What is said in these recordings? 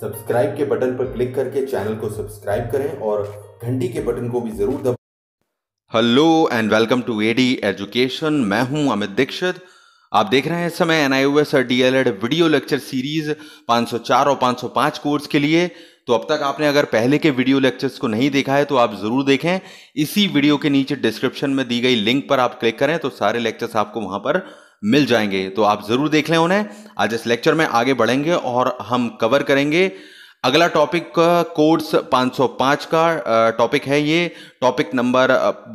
subscribe के button पर click करके चैनल को सब्सक्राइब करें और घंटी के बटन को भी जरूर दब hello and welcome to AD education मैं हूं अमित दीक्षित आप देख रहे हैं इस समय एनआईओएस और डीएलएड वीडियो लेक्चर सीरीज 504 और 505 कोर्स के लिए तो अब तक आपने अगर पहले के वीडियो लेक्चर्स को नहीं देखा है तो आप ज़रूर देखें इसी वीडियो के नीचे डिस्क्रिप्शन में दी गई लिंक पर आप क्लिक करें तो सारे लेक्चर्स आपको वहां पर मिल जाएंगे तो आप ज़रूर देख लें उन्हें आज इस लेक्चर में आगे बढ़ेंगे और हम कवर करेंगे अगला टॉपिक कोर्स 505 का टॉपिक है ये टॉपिक नंबर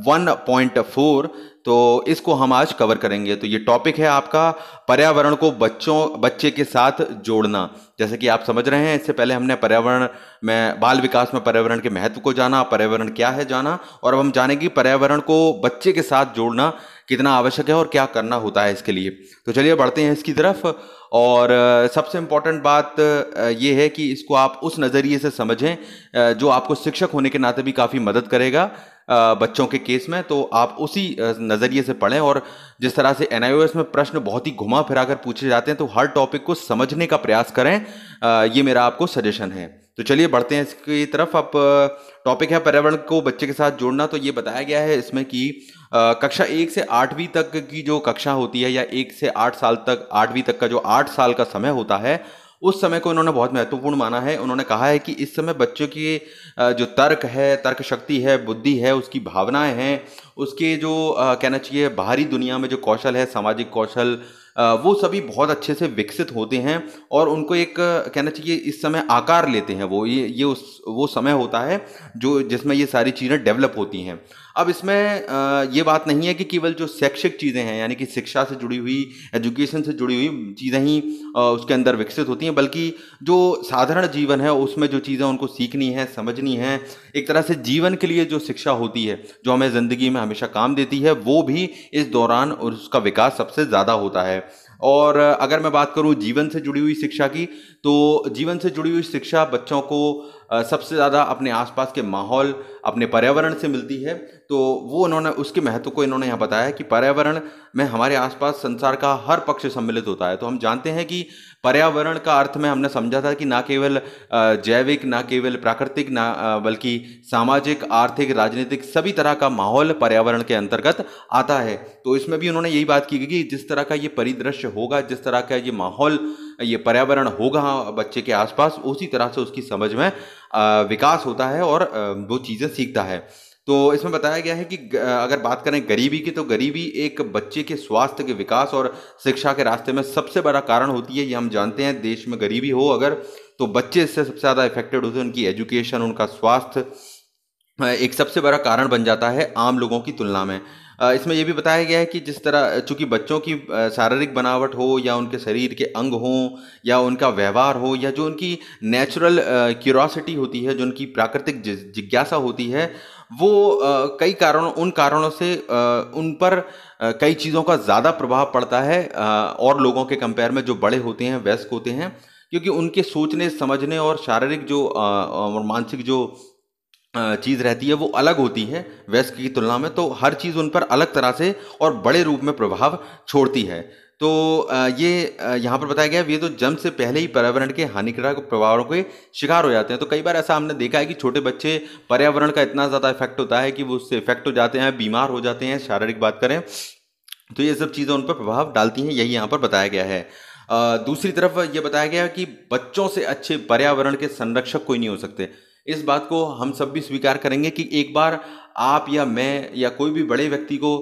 1.4 तो इसको हम आज कवर करेंगे तो ये टॉपिक है आपका पर्यावरण को बच्चों बच्चे के साथ जोड़ना जैसे कि आप समझ रहे हैं इससे पहले हमने पर्यावरण में बाल विकास में पर्यावरण के महत्व को जाना पर्यावरण क्या है जाना और अब हम जानेंगे पर्यावरण को बच्चे के साथ जोड़ना कितना आवश्यक है और क्या करना होता है इसके लिए तो चलिए बढ़ते हैं इसकी तरफ और सबसे इम्पॉर्टेंट बात ये है कि इसको आप उस नज़रिए से समझें जो आपको शिक्षक होने के नाते भी काफ़ी मदद करेगा बच्चों के केस में तो आप उसी नज़रिए से पढ़ें और जिस तरह से एन में प्रश्न बहुत ही घुमा फिरा कर पूछे जाते हैं तो हर टॉपिक को समझने का प्रयास करें ये मेरा आपको सजेशन है तो चलिए बढ़ते हैं इसकी तरफ अब टॉपिक है पर्यावरण को बच्चे के साथ जोड़ना तो ये बताया गया है इसमें कि कक्षा एक से आठवीं तक की जो कक्षा होती है या एक से आठ साल तक आठवीं तक का जो आठ साल का समय होता है उस समय को उन्होंने बहुत महत्वपूर्ण माना है उन्होंने कहा है कि इस समय बच्चों की जो तर्क है तर्क शक्ति है बुद्धि है उसकी भावनाएं हैं उसके जो कहना चाहिए बाहरी दुनिया में जो कौशल है सामाजिक कौशल वो सभी बहुत अच्छे से विकसित होते हैं और उनको एक कहना चाहिए इस समय आकार लेते हैं वो ये ये उस वो समय होता है जो जिसमें ये सारी चीज़ें डेवलप होती हैं अब इसमें ये बात नहीं है कि केवल जो शैक्षिक चीज़ें हैं यानी कि शिक्षा से जुड़ी हुई एजुकेशन से जुड़ी हुई चीज़ें ही उसके अंदर विकसित होती हैं बल्कि जो साधारण जीवन है उसमें जो चीज़ें उनको सीखनी है समझनी है एक तरह से जीवन के लिए जो शिक्षा होती है जो हमें ज़िंदगी में हमेशा काम देती है वो भी इस दौरान उसका विकास सबसे ज़्यादा होता है और अगर मैं बात करूँ जीवन से जुड़ी हुई शिक्षा की तो जीवन से जुड़ी हुई शिक्षा बच्चों को सबसे ज़्यादा अपने आसपास के माहौल अपने पर्यावरण से मिलती है तो वो उन्होंने उसके महत्व को इन्होंने यहाँ बताया कि पर्यावरण में हमारे आसपास संसार का हर पक्ष सम्मिलित होता है तो हम जानते हैं कि पर्यावरण का अर्थ में हमने समझा था कि ना केवल जैविक ना केवल प्राकृतिक ना बल्कि सामाजिक आर्थिक राजनीतिक सभी तरह का माहौल पर्यावरण के अंतर्गत आता है तो इसमें भी उन्होंने यही बात की कि जिस तरह का ये परिदृश्य होगा जिस तरह का ये माहौल ये पर्यावरण होगा बच्चे के आसपास उसी तरह से उसकी समझ में विकास होता है और वो चीज़ें सीखता है तो इसमें बताया गया है कि अगर बात करें गरीबी की तो गरीबी एक बच्चे के स्वास्थ्य के विकास और शिक्षा के रास्ते में सबसे बड़ा कारण होती है ये हम जानते हैं देश में गरीबी हो अगर तो बच्चे इससे सबसे ज़्यादा इफेक्टेड होते हैं उनकी एजुकेशन उनका स्वास्थ्य एक सबसे बड़ा कारण बन जाता है आम लोगों की तुलना में इसमें यह भी बताया गया है कि जिस तरह चूंकि बच्चों की शारीरिक बनावट हो या उनके शरीर के अंग हों या उनका व्यवहार हो या जो उनकी नेचुरल क्यूरोसिटी होती है जो उनकी प्राकृतिक जिज्ञासा होती है वो कई कारणों उन कारणों से उन पर कई चीज़ों का ज़्यादा प्रभाव पड़ता है और लोगों के कंपेयर में जो बड़े होते हैं वयस्क होते हैं क्योंकि उनके सोचने समझने और शारीरिक जो और मानसिक जो चीज़ रहती है वो अलग होती है वेस्ट की तुलना में तो हर चीज़ उन पर अलग तरह से और बड़े रूप में प्रभाव छोड़ती है तो ये यहाँ पर बताया गया ये तो जन्म से पहले ही पर्यावरण के हानिकारक प्रभावों के शिकार हो जाते हैं तो कई बार ऐसा हमने देखा है कि छोटे बच्चे पर्यावरण का इतना ज़्यादा इफेक्ट होता है कि वो उससे इफेक्ट हो जाते हैं बीमार हो जाते हैं शारीरिक बात करें तो ये सब चीज़ें उन पर प्रभाव डालती हैं यही यहाँ पर बताया गया है दूसरी तरफ ये बताया गया कि बच्चों से अच्छे पर्यावरण के संरक्षक कोई नहीं हो सकते इस बात को हम सब भी स्वीकार करेंगे कि एक बार आप या मैं या कोई भी बड़े व्यक्ति को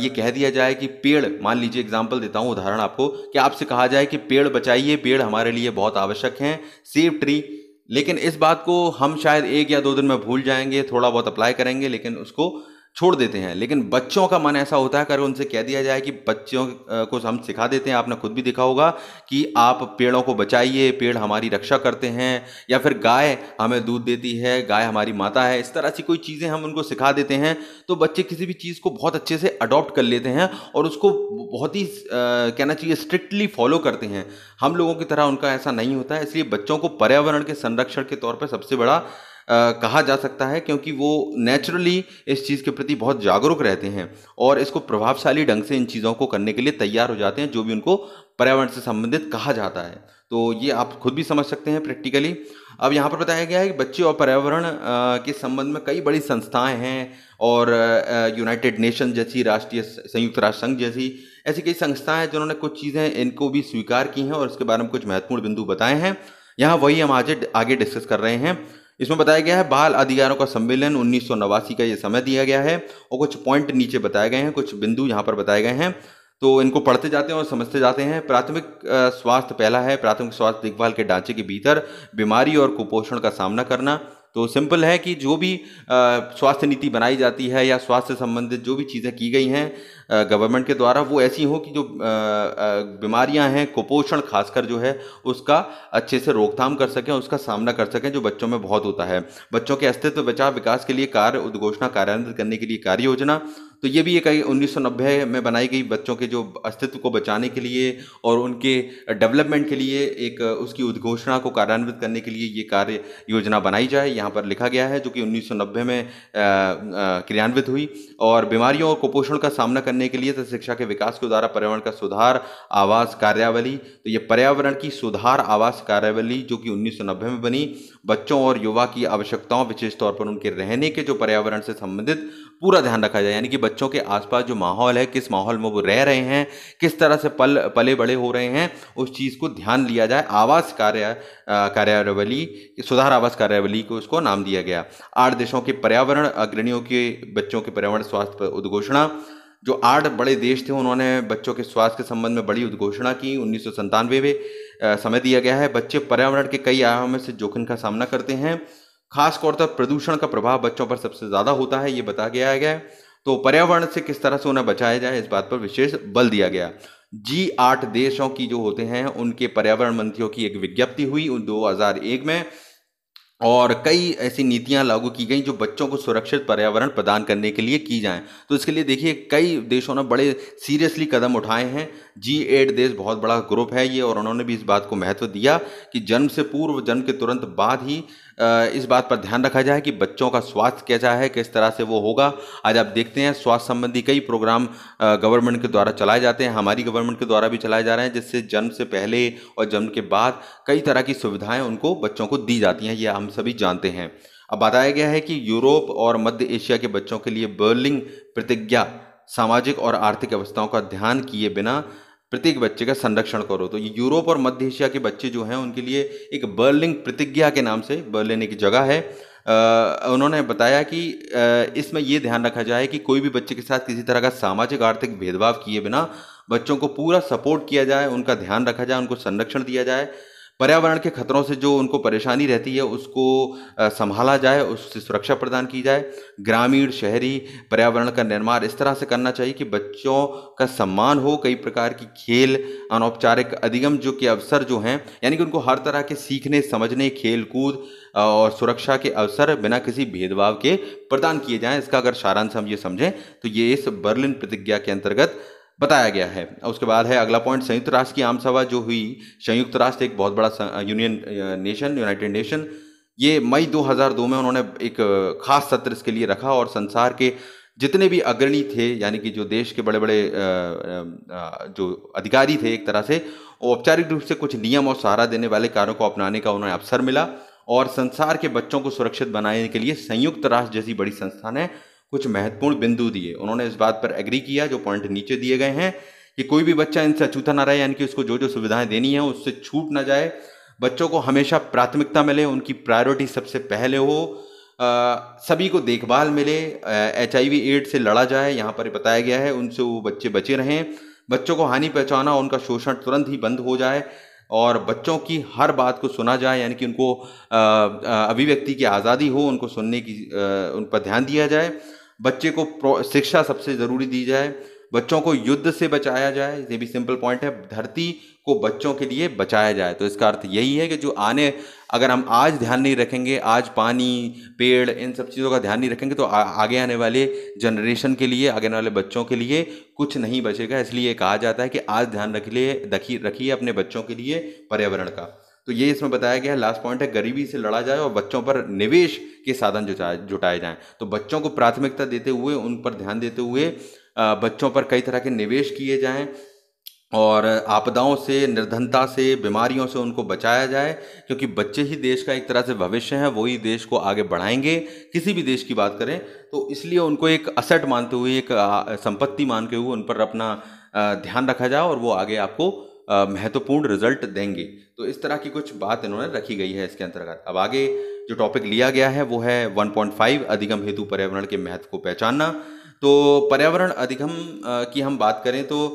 ये कह दिया जाए कि पेड़ मान लीजिए एग्जाम्पल देता हूँ उदाहरण आपको कि आपसे कहा जाए कि पेड़ बचाइए पेड़ हमारे लिए बहुत आवश्यक हैं सेव ट्री लेकिन इस बात को हम शायद एक या दो दिन में भूल जाएंगे थोड़ा बहुत अप्लाई करेंगे लेकिन उसको छोड़ देते हैं लेकिन बच्चों का मन ऐसा होता है अगर उनसे कह दिया जाए कि बच्चों को हम सिखा देते हैं आपने खुद भी देखा होगा कि आप पेड़ों को बचाइए पेड़ हमारी रक्षा करते हैं या फिर गाय हमें दूध देती है गाय हमारी माता है इस तरह की कोई चीज़ें हम उनको सिखा देते हैं तो बच्चे किसी भी चीज़ को बहुत अच्छे से अडॉप्ट कर लेते हैं और उसको बहुत ही कहना चाहिए स्ट्रिक्टली फॉलो करते हैं हम लोगों की तरह उनका ऐसा नहीं होता है इसलिए बच्चों को पर्यावरण के संरक्षण के तौर पर सबसे बड़ा कहा जा सकता है क्योंकि वो नेचुरली इस चीज़ के प्रति बहुत जागरूक रहते हैं और इसको प्रभावशाली ढंग से इन चीज़ों को करने के लिए तैयार हो जाते हैं जो भी उनको पर्यावरण से संबंधित कहा जाता है तो ये आप खुद भी समझ सकते हैं प्रैक्टिकली अब यहाँ पर बताया गया है कि बच्चे और पर्यावरण के संबंध में कई बड़ी संस्थाएं हैं और यूनाइटेड नेशन जैसी राष्ट्रीय संयुक्त राष्ट्र संघ जैसी ऐसी कई संस्थाएं हैं जिन्होंने कुछ चीज़ें इनको भी स्वीकार की हैं और इसके बारे में कुछ महत्वपूर्ण बिंदु बताए हैं यहाँ वही हम आज आगे डिस्कस कर रहे हैं इसमें बताया गया है बाल अधिकारों का सम्मेलन उन्नीस का ये समय दिया गया है और कुछ पॉइंट नीचे बताए गए हैं कुछ बिंदु यहाँ पर बताए गए हैं तो इनको पढ़ते जाते हैं और समझते जाते हैं प्राथमिक स्वास्थ्य पहला है प्राथमिक स्वास्थ्य देखभाल के ढांचे के भीतर बीमारी और कुपोषण का सामना करना तो सिंपल है कि जो भी स्वास्थ्य नीति बनाई जाती है या स्वास्थ्य संबंधित जो भी चीज़ें की गई हैं गवर्नमेंट के द्वारा वो ऐसी हों कि जो बीमारियां हैं कुपोषण खासकर जो है उसका अच्छे से रोकथाम कर सकें उसका सामना कर सकें जो बच्चों में बहुत होता है बच्चों के अस्तित्व बचाव विकास के लिए कार्य उद्घोषणा कार्यान्वित करने के लिए कार्य योजना तो ये भी एक उन्नीस में बनाई गई बच्चों के जो अस्तित्व को बचाने के लिए और उनके डेवलपमेंट के लिए एक उसकी उद्घोषणा को कार्यान्वित करने के लिए ये कार्य योजना बनाई जाए यहाँ पर लिखा गया है जो कि उन्नीस में क्रियान्वित हुई और बीमारियों और कुपोषण का सामना करने करने के लिए तथा तो शिक्षा के विकास के द्वारा पर्यावरण का सुधार आवास कार्यावली तो ये पर्यावरण की सुधार आवास कार्यावली जो कि उन्नीस में बनी बच्चों और युवा की आवश्यकताओं विशेष तौर पर उनके रहने के जो पर्यावरण से संबंधित पूरा ध्यान रखा जाए यानी कि बच्चों के आसपास जो माहौल है किस माहौल में वो रह रहे हैं किस तरह से पल पले बड़े हो रहे हैं उस चीज़ को ध्यान लिया जाए आवास कार्य कार्यावली सुधार आवास कार्यावली को उसको नाम दिया गया आठ देशों के पर्यावरण अग्रणियों के बच्चों के पर्यावरण स्वास्थ्य पर उद्घोषणा जो आठ बड़े देश थे उन्होंने बच्चों के स्वास्थ्य के संबंध में बड़ी उद्घोषणा की उन्नीस सौ संतानवे में समय दिया गया है बच्चे पर्यावरण के कई आयामों से जोखिम का सामना करते हैं खास तौर पर प्रदूषण का प्रभाव बच्चों पर सबसे ज़्यादा होता है ये बता गया है तो पर्यावरण से किस तरह से उन्हें बचाया जाए इस बात पर विशेष बल दिया गया जी आठ देशों की जो होते हैं उनके पर्यावरण मंत्रियों की एक विज्ञप्ति हुई एक में और कई ऐसी नीतियां लागू की गई जो बच्चों को सुरक्षित पर्यावरण प्रदान करने के लिए की जाएं तो इसके लिए देखिए कई देशों ने बड़े सीरियसली कदम उठाए हैं जी एड देश बहुत बड़ा ग्रुप है ये और उन्होंने भी इस बात को महत्व दिया कि जन्म से पूर्व जन्म के तुरंत बाद ही इस बात पर ध्यान रखा जाए कि बच्चों का स्वास्थ्य कैसा है किस तरह से वो होगा आज आप देखते हैं स्वास्थ्य संबंधी कई प्रोग्राम गवर्नमेंट के द्वारा चलाए जाते हैं हमारी गवर्नमेंट के द्वारा भी चलाए जा रहे हैं जिससे जन्म से पहले और जन्म के बाद कई तरह की सुविधाएं उनको बच्चों को दी जाती हैं ये हम सभी जानते हैं अब बताया गया है कि यूरोप और मध्य एशिया के बच्चों के लिए बर्लिंग प्रतिज्ञा सामाजिक और आर्थिक अवस्थाओं का ध्यान किए बिना प्रत्येक बच्चे का संरक्षण करो तो ये यूरोप और मध्य एशिया के बच्चे जो हैं उनके लिए एक बर्लिंग प्रतिज्ञा के नाम से बर्लिन एक जगह है आ, उन्होंने बताया कि इसमें ये ध्यान रखा जाए कि कोई भी बच्चे के साथ किसी तरह का सामाजिक आर्थिक भेदभाव किए बिना बच्चों को पूरा सपोर्ट किया जाए उनका ध्यान रखा जाए उनको संरक्षण दिया जाए पर्यावरण के खतरों से जो उनको परेशानी रहती है उसको संभाला जाए उससे सुरक्षा प्रदान की जाए ग्रामीण शहरी पर्यावरण का निर्माण इस तरह से करना चाहिए कि बच्चों का सम्मान हो कई प्रकार की खेल अनौपचारिक अधिगम जो कि अवसर जो हैं यानी कि उनको हर तरह के सीखने समझने खेल कूद और सुरक्षा के अवसर बिना किसी भेदभाव के प्रदान किए जाएँ इसका अगर सारांश हम ये समझें तो ये इस बर्लिन प्रतिज्ञा के अंतर्गत बताया गया है उसके बाद है अगला पॉइंट संयुक्त राष्ट्र की आम सभा जो हुई संयुक्त राष्ट्र एक बहुत बड़ा यूनियन नेशन यूनाइटेड नेशन ये मई 2002 में उन्होंने एक खास सत्र इसके लिए रखा और संसार के जितने भी अग्रणी थे यानी कि जो देश के बड़े बड़े जो अधिकारी थे एक तरह से औपचारिक रूप से कुछ नियम और सहारा देने वाले कार्यों को अपनाने का उन्हें अवसर मिला और संसार के बच्चों को सुरक्षित बनाने के लिए संयुक्त राष्ट्र जैसी बड़ी संस्था ने कुछ महत्वपूर्ण बिंदु दिए उन्होंने इस बात पर एग्री किया जो पॉइंट नीचे दिए गए हैं कि कोई भी बच्चा इनसे अछूता ना रहे यानी कि उसको जो जो सुविधाएं देनी है उससे छूट ना जाए बच्चों को हमेशा प्राथमिकता मिले उनकी प्रायोरिटी सबसे पहले हो आ, सभी को देखभाल मिले एच आई एड से लड़ा जाए यहाँ पर बताया गया है उनसे वो बच्चे बचे रहें बच्चों को हानि पहचाना उनका शोषण तुरंत ही बंद हो जाए और बच्चों की हर बात को सुना जाए यानी कि उनको अभिव्यक्ति की आज़ादी हो उनको सुनने की आ, उन पर ध्यान दिया जाए बच्चे को शिक्षा सबसे ज़रूरी दी जाए बच्चों को युद्ध से बचाया जाए ये भी सिंपल पॉइंट है धरती को बच्चों के लिए बचाया जाए तो इसका अर्थ यही है कि जो आने अगर हम आज ध्यान नहीं रखेंगे आज पानी पेड़ इन सब चीज़ों का ध्यान नहीं रखेंगे तो आ, आगे आने वाले जनरेशन के लिए आगे आने वाले बच्चों के लिए कुछ नहीं बचेगा इसलिए कहा जाता है कि आज ध्यान रख लिए रखिए अपने बच्चों के लिए पर्यावरण का तो ये इसमें बताया गया है लास्ट पॉइंट है गरीबी से लड़ा जाए और बच्चों पर निवेश के साधन जुटाए जाएं तो बच्चों को प्राथमिकता देते हुए उन पर ध्यान देते हुए बच्चों पर कई तरह के निवेश किए जाएं और आपदाओं से निर्धनता से बीमारियों से उनको बचाया जाए क्योंकि बच्चे ही देश का एक तरह से भविष्य है वही देश को आगे बढ़ाएंगे किसी भी देश की बात करें तो इसलिए उनको एक असट मानते हुए एक संपत्ति मानते हुए उन पर अपना ध्यान रखा जाए और वो आगे आपको महत्वपूर्ण रिजल्ट देंगे तो इस तरह की कुछ बात इन्होंने रखी गई है इसके अंतर्गत अब आगे जो टॉपिक लिया गया है वो है 1.5 अधिगम हेतु पर्यावरण के महत्व को पहचानना तो पर्यावरण अधिगम की हम बात करें तो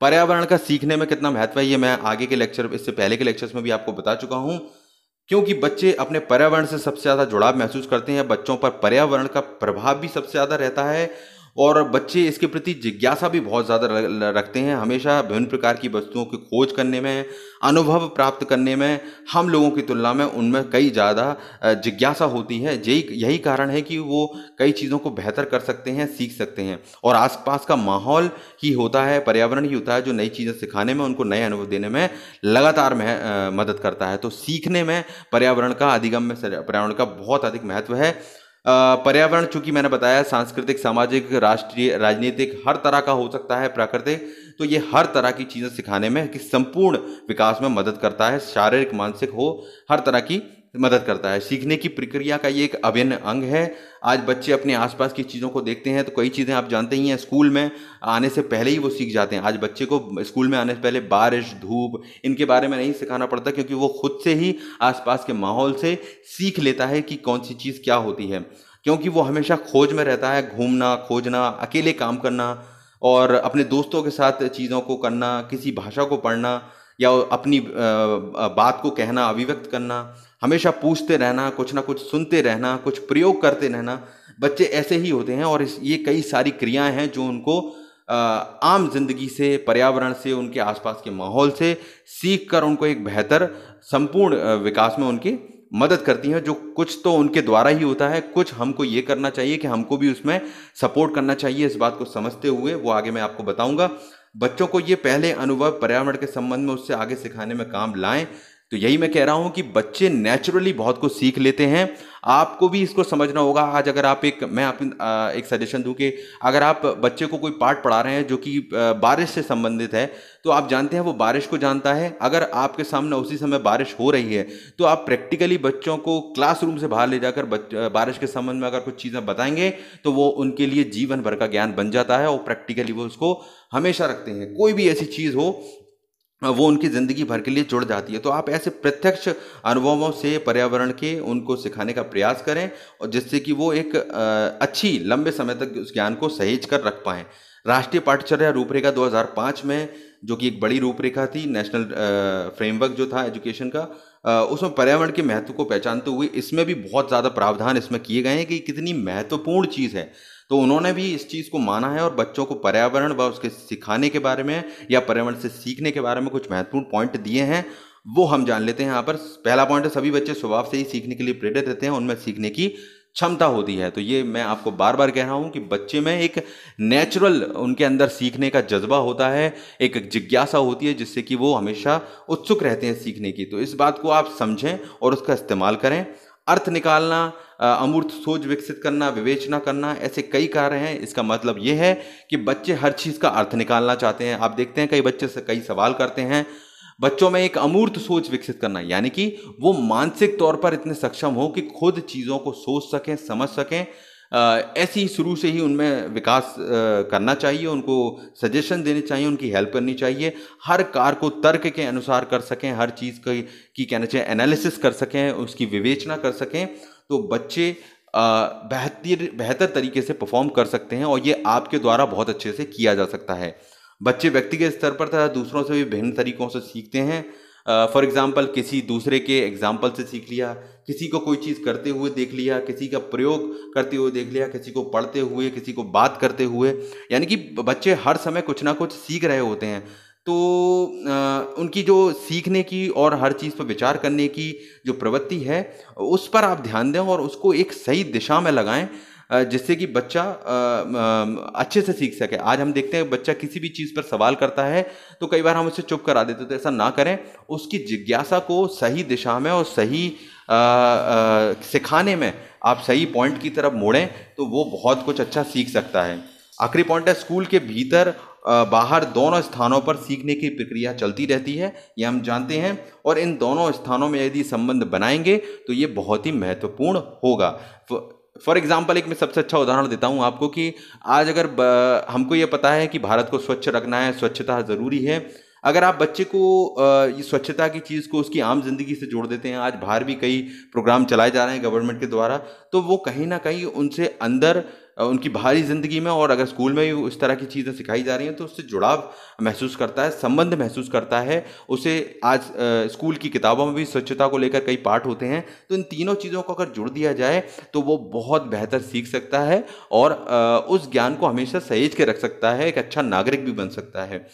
पर्यावरण का सीखने में कितना महत्व है ये मैं आगे के लेक्चर इससे पहले के लेक्चर्स में भी आपको बता चुका हूँ क्योंकि बच्चे अपने पर्यावरण से सबसे ज़्यादा जुड़ाव महसूस करते हैं बच्चों पर पर्यावरण का प्रभाव भी सबसे ज़्यादा रहता है और बच्चे इसके प्रति जिज्ञासा भी बहुत ज़्यादा रखते हैं हमेशा विभिन्न प्रकार की वस्तुओं की खोज करने में अनुभव प्राप्त करने में हम लोगों की तुलना में उनमें कई ज़्यादा जिज्ञासा होती है यही यही कारण है कि वो कई चीज़ों को बेहतर कर सकते हैं सीख सकते हैं और आसपास का माहौल ही होता है पर्यावरण ही होता है जो नई चीज़ें सिखाने में उनको नए अनुभव देने में लगातार मह, मदद करता है तो सीखने में पर्यावरण का अधिगम में पर्यावरण का बहुत अधिक महत्व है पर्यावरण चूंकि मैंने बताया सांस्कृतिक सामाजिक राष्ट्रीय राजनीतिक हर तरह का हो सकता है प्राकृतिक तो ये हर तरह की चीज़ें सिखाने में कि संपूर्ण विकास में मदद करता है शारीरिक मानसिक हो हर तरह की मदद करता है सीखने की प्रक्रिया का ये एक अभिन्न अंग है आज बच्चे अपने आसपास की चीज़ों को देखते हैं तो कई चीज़ें आप जानते ही हैं स्कूल में आने से पहले ही वो सीख जाते हैं आज बच्चे को स्कूल में आने से पहले बारिश धूप इनके बारे में नहीं सिखाना पड़ता क्योंकि वो खुद से ही आसपास के माहौल से सीख लेता है कि कौन सी चीज़ क्या होती है क्योंकि वो हमेशा खोज में रहता है घूमना खोजना अकेले काम करना और अपने दोस्तों के साथ चीज़ों को करना किसी भाषा को पढ़ना या अपनी बात को कहना अभिव्यक्त करना हमेशा पूछते रहना कुछ ना कुछ सुनते रहना कुछ प्रयोग करते रहना बच्चे ऐसे ही होते हैं और ये कई सारी क्रियाएं हैं जो उनको आम जिंदगी से पर्यावरण से उनके आसपास के माहौल से सीख कर उनको एक बेहतर संपूर्ण विकास में उनकी मदद करती हैं जो कुछ तो उनके द्वारा ही होता है कुछ हमको ये करना चाहिए कि हमको भी उसमें सपोर्ट करना चाहिए इस बात को समझते हुए वो आगे मैं आपको बताऊंगा बच्चों को ये पहले अनुभव पर्यावरण के संबंध में उससे आगे सिखाने में काम लाएं तो यही मैं कह रहा हूँ कि बच्चे नेचुरली बहुत कुछ सीख लेते हैं आपको भी इसको समझना होगा आज अगर आप एक मैं आप एक सजेशन दूं कि अगर आप बच्चे को कोई पाठ पढ़ा रहे हैं जो कि बारिश से संबंधित है तो आप जानते हैं वो बारिश को जानता है अगर आपके सामने उसी समय बारिश हो रही है तो आप प्रैक्टिकली बच्चों को क्लासरूम से बाहर ले जाकर बारिश के संबंध में अगर कुछ चीज़ें बताएंगे तो वो उनके लिए जीवन भर का ज्ञान बन जाता है और प्रैक्टिकली वो उसको हमेशा रखते हैं कोई भी ऐसी चीज़ हो वो उनकी ज़िंदगी भर के लिए जुड़ जाती है तो आप ऐसे प्रत्यक्ष अनुभवों से पर्यावरण के उनको सिखाने का प्रयास करें और जिससे कि वो एक अच्छी लंबे समय तक उस ज्ञान को सहेज कर रख पाएँ राष्ट्रीय पाठ्यचर्या रूपरेखा 2005 में जो कि एक बड़ी रूपरेखा थी नेशनल फ्रेमवर्क जो था एजुकेशन का उसमें पर्यावरण के महत्व को पहचानते हुए इसमें भी बहुत ज़्यादा प्रावधान इसमें किए गए हैं कि कितनी महत्वपूर्ण चीज़ है तो उन्होंने भी इस चीज़ को माना है और बच्चों को पर्यावरण व उसके सिखाने के बारे में या पर्यावरण से सीखने के बारे में कुछ महत्वपूर्ण पॉइंट दिए हैं वो हम जान लेते हैं यहाँ पर पहला पॉइंट है सभी बच्चे स्वभाव से ही सीखने के लिए प्रेरित रहते हैं उनमें सीखने की क्षमता होती है तो ये मैं आपको बार बार कह रहा हूँ कि बच्चे में एक नेचुरल उनके अंदर सीखने का जज्बा होता है एक जिज्ञासा होती है जिससे कि वो हमेशा उत्सुक रहते हैं सीखने की तो इस बात को आप समझें और उसका इस्तेमाल करें अर्थ निकालना अमूर्त सोच विकसित करना विवेचना करना ऐसे कई कार्य हैं इसका मतलब ये है कि बच्चे हर चीज़ का अर्थ निकालना चाहते हैं आप देखते हैं कई बच्चे से कई सवाल करते हैं बच्चों में एक अमूर्त सोच विकसित करना यानी कि वो मानसिक तौर पर इतने सक्षम हो कि खुद चीज़ों को सोच सकें समझ सकें ऐसी शुरू से ही उनमें विकास करना चाहिए उनको सजेशन देने चाहिए उनकी हेल्प करनी चाहिए हर कार को तर्क के अनुसार कर सकें हर चीज़ की, की कहना चाहिए एनालिसिस कर सकें उसकी विवेचना कर सकें तो बच्चे बेहतर बेहतर तरीके से परफॉर्म कर सकते हैं और ये आपके द्वारा बहुत अच्छे से किया जा सकता है बच्चे व्यक्तिगत स्तर पर तथा दूसरों से भी भिन्न तरीकों से सीखते हैं फॉर एग्ज़ाम्पल किसी दूसरे के एग्ज़ाम्पल से सीख लिया किसी को कोई चीज़ करते हुए देख लिया किसी का प्रयोग करते हुए देख लिया किसी को पढ़ते हुए किसी को बात करते हुए यानी कि बच्चे हर समय कुछ ना कुछ सीख रहे होते हैं तो आ, उनकी जो सीखने की और हर चीज़ पर विचार करने की जो प्रवृत्ति है उस पर आप ध्यान दें और उसको एक सही दिशा में लगाएं जिससे कि बच्चा अच्छे से सीख सके आज हम देखते हैं बच्चा किसी भी चीज़ पर सवाल करता है तो कई बार हम उसे चुप करा देते तो ऐसा ना करें उसकी जिज्ञासा को सही दिशा में और सही सिखाने में आप सही पॉइंट की तरफ मोड़ें तो वो बहुत कुछ अच्छा सीख सकता है आखिरी पॉइंट है स्कूल के भीतर बाहर दोनों स्थानों पर सीखने की प्रक्रिया चलती रहती है ये हम जानते हैं और इन दोनों स्थानों में यदि संबंध बनाएंगे तो ये बहुत ही महत्वपूर्ण होगा फॉर एग्जाम्पल एक मैं सबसे अच्छा उदाहरण देता हूँ आपको कि आज अगर हमको ये पता है कि भारत को स्वच्छ रखना है स्वच्छता ज़रूरी है अगर आप बच्चे को ये स्वच्छता की चीज़ को उसकी आम जिंदगी से जोड़ देते हैं आज बाहर भी कई प्रोग्राम चलाए जा रहे हैं गवर्नमेंट के द्वारा तो वो कहीं ना कहीं उनसे अंदर उनकी बाहरी ज़िंदगी में और अगर स्कूल में भी इस तरह की चीज़ें सिखाई जा रही हैं तो उससे जुड़ाव महसूस करता है संबंध महसूस करता है उसे आज स्कूल की किताबों में भी स्वच्छता को लेकर कई पाठ होते हैं तो इन तीनों चीज़ों को अगर जुड़ दिया जाए तो वो बहुत बेहतर सीख सकता है और उस ज्ञान को हमेशा सहेज के रख सकता है एक अच्छा नागरिक भी बन सकता है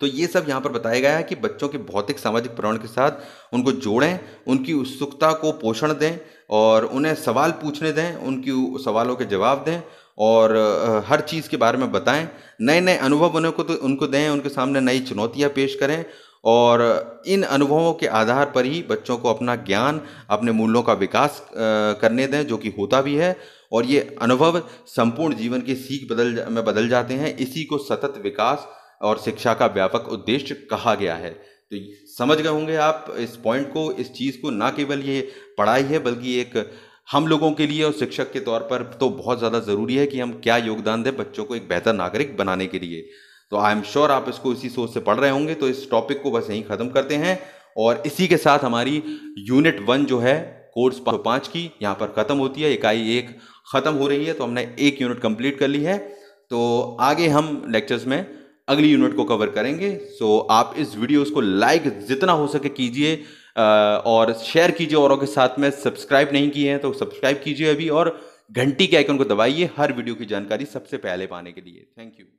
तो ये सब यहाँ पर बताया गया है कि बच्चों के भौतिक सामाजिक प्रवण के साथ उनको जोड़ें उनकी उत्सुकता को पोषण दें और उन्हें सवाल पूछने दें उनकी सवालों के जवाब दें और हर चीज़ के बारे में बताएं नए नए अनुभव उन्हें को तो उनको दें उनके सामने नई चुनौतियां पेश करें और इन अनुभवों के आधार पर ही बच्चों को अपना ज्ञान अपने मूल्यों का विकास करने दें जो कि होता भी है और ये अनुभव संपूर्ण जीवन की सीख बदल में बदल जाते हैं इसी को सतत विकास और शिक्षा का व्यापक उद्देश्य कहा गया है तो समझ गए होंगे आप इस पॉइंट को इस चीज़ को ना केवल ये पढ़ाई है बल्कि एक हम लोगों के लिए और शिक्षक के तौर पर तो बहुत ज़्यादा ज़रूरी है कि हम क्या योगदान दें बच्चों को एक बेहतर नागरिक बनाने के लिए तो आई एम श्योर आप इसको इसी सोच से पढ़ रहे होंगे तो इस टॉपिक को बस यहीं ख़त्म करते हैं और इसी के साथ हमारी यूनिट वन जो है कोर्स पाँच की यहाँ पर ख़त्म होती है इकाई एक ख़त्म हो रही है तो हमने एक यूनिट कंप्लीट कर ली है तो आगे हम लेक्चर्स में अगली यूनिट को कवर करेंगे सो आप इस वीडियोस को लाइक जितना हो सके कीजिए और शेयर कीजिए औरों के साथ में सब्सक्राइब नहीं किए हैं तो सब्सक्राइब कीजिए अभी और घंटी के आइकन को दबाइए हर वीडियो की जानकारी सबसे पहले पाने के लिए थैंक यू